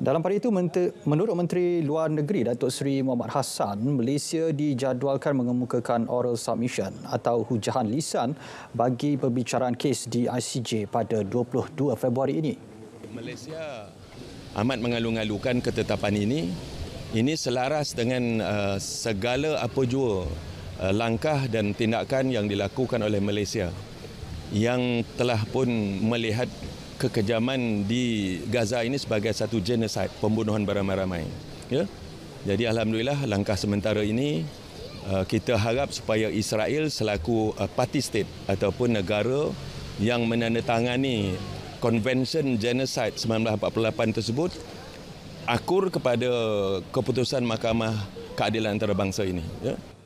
Dalam pada itu, menurut Menteri Luar Negeri Datuk Seri Muhammad Hassan, Malaysia dijadualkan mengemukakan oral submission atau hujahan lisan bagi perbicaraan kes di ICJ pada 22 Februari ini. Malaysia amat mengalu-alukan ketetapan ini. Ini selaras dengan uh, segala apa jua uh, langkah dan tindakan yang dilakukan oleh Malaysia yang telah pun melihat kekejaman di Gaza ini sebagai satu genocide, pembunuhan beramai-ramai. Ya? Jadi alhamdulillah langkah sementara ini uh, kita harap supaya Israel selaku uh, party state ataupun negara yang menandatangani Convention Genocide 1948 tersebut akur kepada keputusan Mahkamah Keadilan Antarabangsa ini. Ya?